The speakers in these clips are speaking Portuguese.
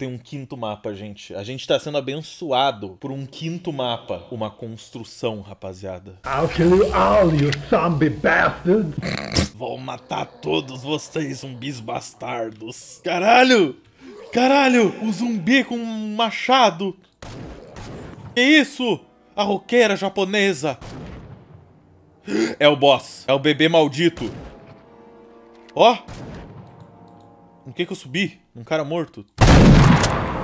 tem um quinto mapa, gente. A gente tá sendo abençoado por um quinto mapa. Uma construção, rapaziada. I'll kill you all, you zombie bastard. Vou matar todos vocês, zumbis bastardos. Caralho! Caralho! O zumbi com um machado! Que isso? A roqueira japonesa! É o boss. É o bebê maldito. Ó! Oh. No que que eu subi? Um cara morto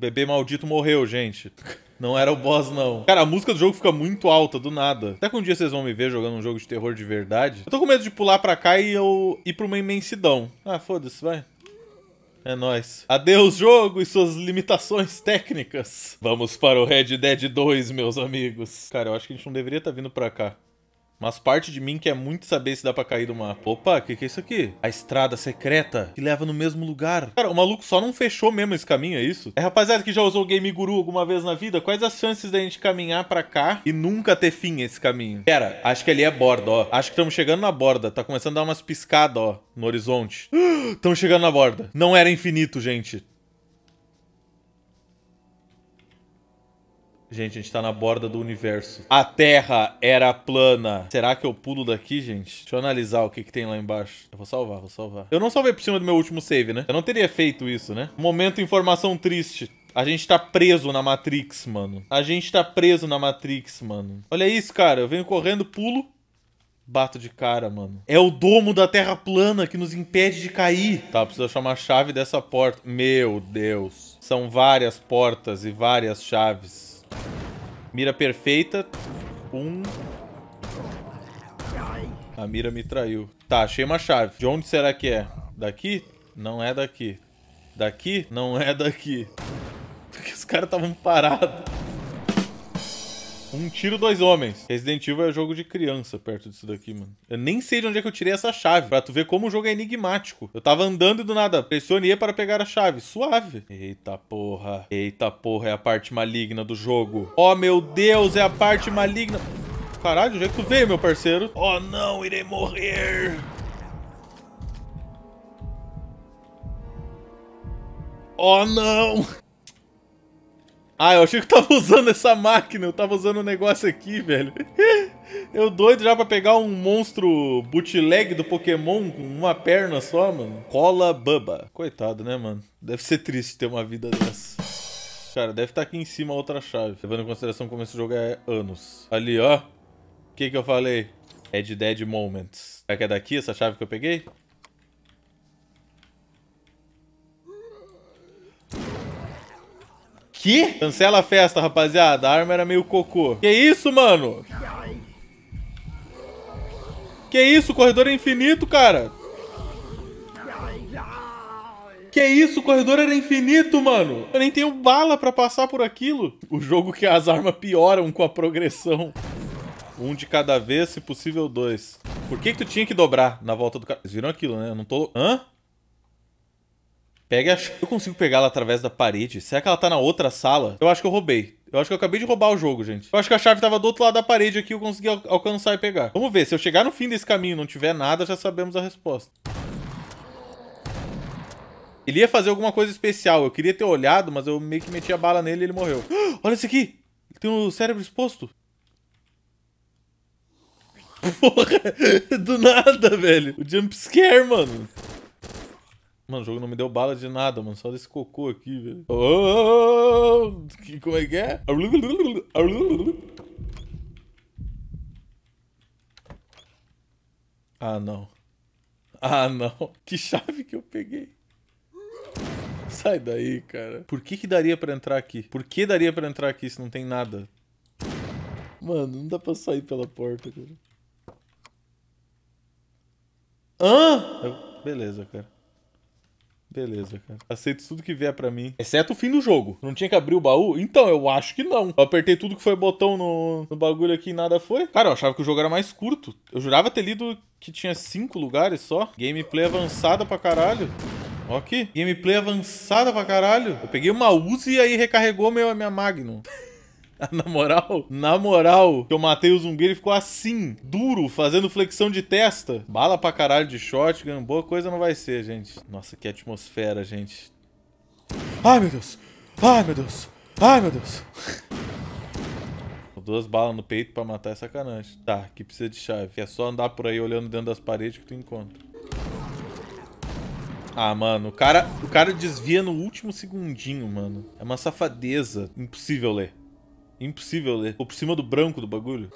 bebê maldito morreu, gente. Não era o boss, não. Cara, a música do jogo fica muito alta, do nada. Até que um dia vocês vão me ver jogando um jogo de terror de verdade. Eu tô com medo de pular pra cá e eu ir pra uma imensidão. Ah, foda-se, vai. É nóis. Adeus, jogo e suas limitações técnicas. Vamos para o Red Dead 2, meus amigos. Cara, eu acho que a gente não deveria estar tá vindo pra cá. Mas parte de mim quer muito saber se dá pra cair do mapa. Opa, o que, que é isso aqui? A estrada secreta que leva no mesmo lugar. Cara, o maluco só não fechou mesmo esse caminho, é isso? É, rapaziada que já usou o Game Guru alguma vez na vida, quais as chances da gente caminhar pra cá e nunca ter fim esse caminho? Pera, acho que ali é borda, ó. Acho que estamos chegando na borda. Tá começando a dar umas piscadas, ó, no horizonte. Estamos chegando na borda. Não era infinito, gente. Gente, a gente tá na borda do universo. A Terra era plana. Será que eu pulo daqui, gente? Deixa eu analisar o que, que tem lá embaixo. Eu vou salvar, vou salvar. Eu não salvei por cima do meu último save, né? Eu não teria feito isso, né? Momento informação triste. A gente tá preso na Matrix, mano. A gente tá preso na Matrix, mano. Olha isso, cara. Eu venho correndo, pulo. Bato de cara, mano. É o domo da terra plana que nos impede de cair. Tá, preciso achar uma chave dessa porta. Meu Deus. São várias portas e várias chaves. Mira perfeita. Um. A mira me traiu. Tá, achei uma chave. De onde será que é? Daqui? Não é daqui. Daqui? Não é daqui. Porque os caras estavam parados. Um tiro, dois homens. Resident Evil é jogo de criança perto disso daqui, mano. Eu nem sei de onde é que eu tirei essa chave, pra tu ver como o jogo é enigmático. Eu tava andando e do nada, pressionei para pegar a chave. Suave. Eita porra. Eita porra, é a parte maligna do jogo. Oh, meu Deus, é a parte maligna. Caralho, onde é que tu veio, meu parceiro? Oh, não, irei morrer. Oh, não. Ah, eu achei que eu tava usando essa máquina, eu tava usando um negócio aqui, velho. Eu doido já pra pegar um monstro bootleg do Pokémon com uma perna só, mano. Cola Bubba. Coitado, né, mano? Deve ser triste ter uma vida dessa. Cara, deve estar tá aqui em cima a outra chave. Levando em consideração como esse jogo é anos. Ali, ó. O que que eu falei? É de Dead Moments. Será que é daqui essa chave que eu peguei? Que? Cancela a festa, rapaziada. A arma era meio cocô. Que isso, mano? Que isso? Corredor é infinito, cara. Que isso, o corredor era infinito, mano. Eu nem tenho bala pra passar por aquilo. O jogo que as armas pioram com a progressão. Um de cada vez, se possível dois. Por que que tu tinha que dobrar na volta do cara? Vocês viram aquilo, né? Eu não tô... Hã? Pega a chave. Eu consigo pegar ela através da parede. Será que ela tá na outra sala? Eu acho que eu roubei. Eu acho que eu acabei de roubar o jogo, gente. Eu acho que a chave tava do outro lado da parede aqui e eu consegui al alcançar e pegar. Vamos ver. Se eu chegar no fim desse caminho e não tiver nada, já sabemos a resposta. Ele ia fazer alguma coisa especial. Eu queria ter olhado, mas eu meio que meti a bala nele e ele morreu. Olha isso aqui! Ele tem o um cérebro exposto. Porra! Do nada, velho. O jump scare, mano. Mano, o jogo não me deu bala de nada, mano. Só desse cocô aqui, velho. Oh, que, como é que é? Ah, não. Ah, não. Que chave que eu peguei. Sai daí, cara. Por que que daria pra entrar aqui? Por que daria pra entrar aqui se não tem nada? Mano, não dá pra sair pela porta, cara. Hã? Beleza, cara. Beleza, cara. Aceito tudo que vier para mim. Exceto o fim do jogo. Não tinha que abrir o baú? Então, eu acho que não. Eu apertei tudo que foi botão no, no bagulho aqui e nada foi. Cara, eu achava que o jogo era mais curto. Eu jurava ter lido que tinha cinco lugares só. Gameplay avançada pra caralho. Ó aqui. Gameplay avançada pra caralho. Eu peguei uma Uzi e aí recarregou meu, minha Magnum. na moral, na moral, eu matei o zumbi, ele ficou assim, duro, fazendo flexão de testa. Bala pra caralho de shotgun, boa coisa não vai ser, gente. Nossa, que atmosfera, gente. Ai, meu Deus! Ai, meu Deus! Ai, meu Deus! Duas balas no peito pra matar é sacanagem. Tá, que precisa de chave. É só andar por aí olhando dentro das paredes que tu encontra. Ah, mano, o cara, o cara desvia no último segundinho, mano. É uma safadeza. Impossível ler. Impossível ler. ou por cima do branco do bagulho.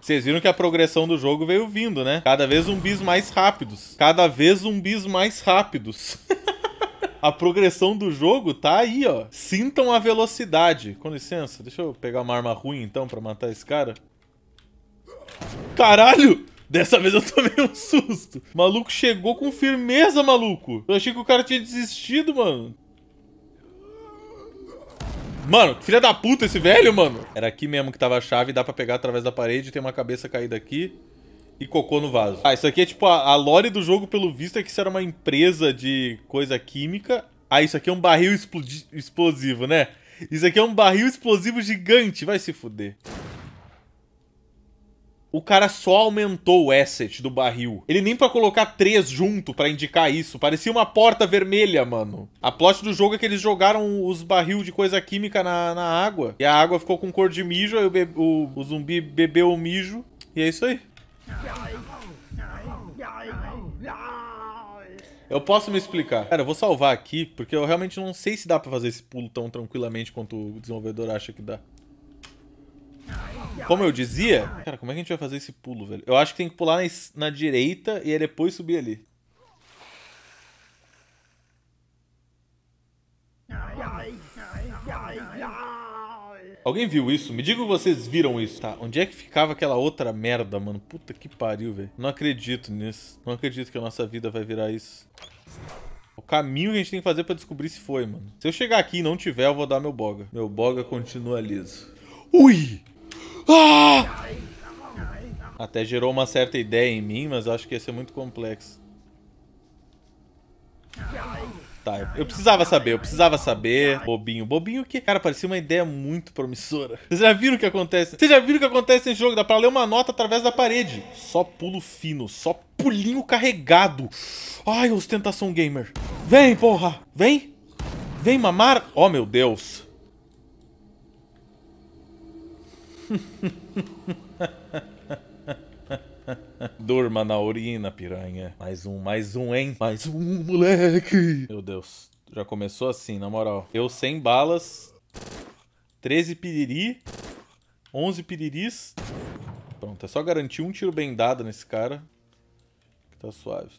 Vocês viram que a progressão do jogo veio vindo, né? Cada vez zumbis mais rápidos. Cada vez zumbis mais rápidos. a progressão do jogo tá aí, ó. Sintam a velocidade. Com licença, deixa eu pegar uma arma ruim então pra matar esse cara. Caralho! Dessa vez eu tomei um susto. O maluco chegou com firmeza, maluco. Eu achei que o cara tinha desistido, mano. Mano, filha da puta esse velho, mano. Era aqui mesmo que tava a chave, dá pra pegar através da parede, tem uma cabeça caída aqui e cocô no vaso. Ah, isso aqui é tipo a, a lore do jogo, pelo visto, é que isso era uma empresa de coisa química. Ah, isso aqui é um barril explosivo, né? Isso aqui é um barril explosivo gigante, vai se fuder o cara só aumentou o asset do barril. Ele nem para colocar três junto para indicar isso. Parecia uma porta vermelha, mano. A plot do jogo é que eles jogaram os barril de coisa química na, na água. E a água ficou com cor de mijo, aí o, be o, o zumbi bebeu o mijo. E é isso aí. Eu posso me explicar. Cara, eu vou salvar aqui, porque eu realmente não sei se dá pra fazer esse pulo tão tranquilamente quanto o desenvolvedor acha que dá. Como eu dizia... Cara, como é que a gente vai fazer esse pulo, velho? Eu acho que tem que pular na, na direita e é depois subir ali. Alguém viu isso? Me diga que vocês viram isso. Tá, onde é que ficava aquela outra merda, mano? Puta que pariu, velho. Não acredito nisso. Não acredito que a nossa vida vai virar isso. O caminho que a gente tem que fazer pra descobrir se foi, mano. Se eu chegar aqui e não tiver, eu vou dar meu boga. Meu boga continua liso. Ui! Ah! Até gerou uma certa ideia em mim, mas acho que ia ser muito complexo. Tá, eu precisava saber, eu precisava saber. Bobinho. Bobinho que, cara, parecia uma ideia muito promissora. Vocês já viram o que acontece? Vocês já viram o que acontece nesse jogo? Dá pra ler uma nota através da parede. Só pulo fino, só pulinho carregado. Ai, ostentação gamer. Vem, porra. Vem. Vem mamar. Oh, meu Deus. Durma na urina, piranha. Mais um, mais um, hein? Mais um, moleque. Meu Deus. Já começou assim, na moral. Eu sem balas. 13 piriri. 11 piriris. Pronto, é só garantir um tiro bem dado nesse cara. Que tá suave.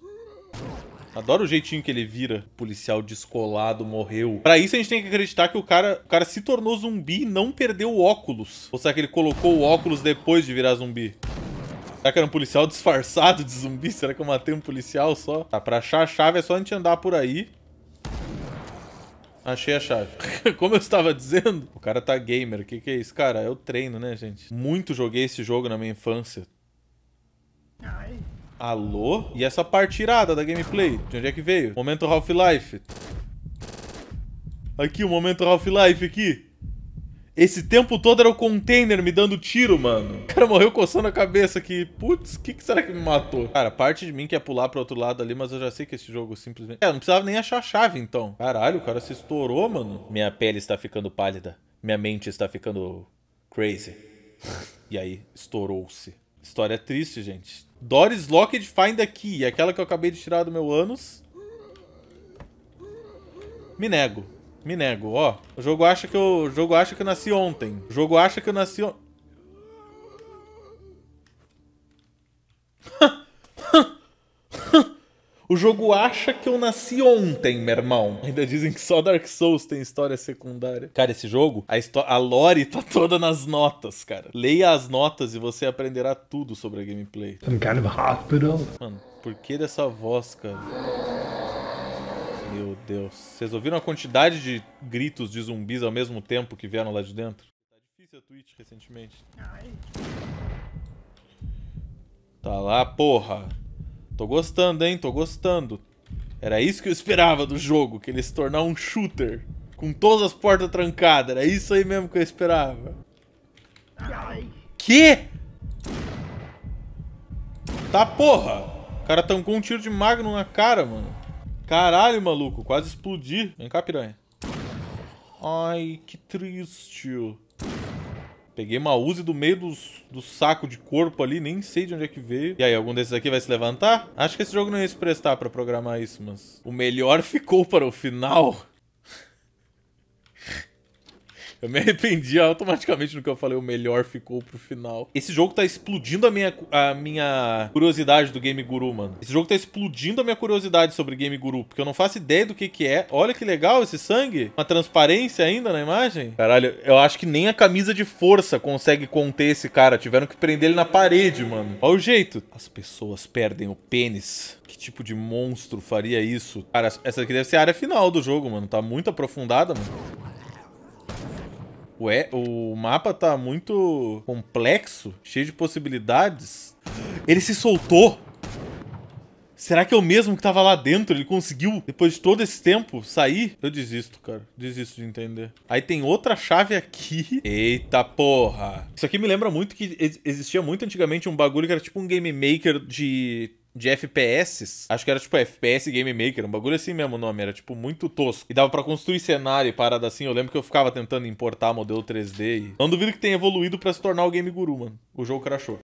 Adoro o jeitinho que ele vira. Policial descolado, morreu. Pra isso, a gente tem que acreditar que o cara, o cara se tornou zumbi e não perdeu o óculos. Ou será que ele colocou o óculos depois de virar zumbi? Será que era um policial disfarçado de zumbi? Será que eu matei um policial só? Tá, pra achar a chave é só a gente andar por aí. Achei a chave. Como eu estava dizendo, o cara tá gamer. O que, que é isso? Cara, É o treino, né, gente? Muito joguei esse jogo na minha infância. Ai. Alô? E essa parte irada da gameplay? De onde é que veio? Momento Half-Life. Aqui, o momento Half-Life aqui. Esse tempo todo era o container me dando tiro, mano. O cara morreu coçando a cabeça aqui. Putz, o que, que, será que me matou? Cara, parte de mim quer pular pro outro lado ali, mas eu já sei que esse jogo simplesmente... É, não precisava nem achar a chave, então. Caralho, o cara se estourou, mano. Minha pele está ficando pálida. Minha mente está ficando crazy. E aí, estourou-se. História triste, gente. Doris Locked Find a Key, aquela que eu acabei de tirar do meu ânus. Me nego. Me nego, ó. O jogo acha que eu, o jogo acha que eu nasci ontem. O jogo acha que eu nasci ontem. O jogo acha que eu nasci ontem, meu irmão. Ainda dizem que só Dark Souls tem história secundária. Cara, esse jogo, a, a lore tá toda nas notas, cara. Leia as notas e você aprenderá tudo sobre a gameplay. Some kind of hospital. Mano, por que dessa voz, cara? Meu Deus. Vocês ouviram a quantidade de gritos de zumbis ao mesmo tempo que vieram lá de dentro? Tá difícil a Twitch recentemente. Tá lá, porra. Tô gostando, hein? Tô gostando. Era isso que eu esperava do jogo, que ele se tornar um shooter. Com todas as portas trancadas. Era isso aí mesmo que eu esperava. Ai. Que? Tá porra! O cara tancou um tiro de magno na cara, mano. Caralho, maluco. Quase explodi. Vem cá, piranha. Ai, que triste. Peguei uma Uzi do meio dos, do saco de corpo ali, nem sei de onde é que veio. E aí, algum desses aqui vai se levantar? Acho que esse jogo não ia se prestar pra programar isso, mas... O melhor ficou para o final. Eu me arrependi automaticamente do que eu falei, o melhor ficou pro final. Esse jogo tá explodindo a minha, a minha curiosidade do Game Guru, mano. Esse jogo tá explodindo a minha curiosidade sobre Game Guru, porque eu não faço ideia do que que é. Olha que legal esse sangue. Uma transparência ainda na imagem. Caralho, eu acho que nem a camisa de força consegue conter esse cara. Tiveram que prender ele na parede, mano. Olha o jeito. As pessoas perdem o pênis. Que tipo de monstro faria isso? Cara, essa aqui deve ser a área final do jogo, mano. Tá muito aprofundada, mano. O, é, o mapa tá muito complexo, cheio de possibilidades. Ele se soltou! Será que é o mesmo que tava lá dentro? Ele conseguiu, depois de todo esse tempo, sair? Eu desisto, cara. Desisto de entender. Aí tem outra chave aqui. Eita porra. Isso aqui me lembra muito que existia muito antigamente um bagulho que era tipo um game maker de de FPS. Acho que era tipo FPS Game Maker, um bagulho assim mesmo o nome, era tipo muito tosco. E dava para construir cenário e parada assim. Eu lembro que eu ficava tentando importar modelo 3D e... Não duvido que tenha evoluído para se tornar o Game Guru, mano. O jogo crashou.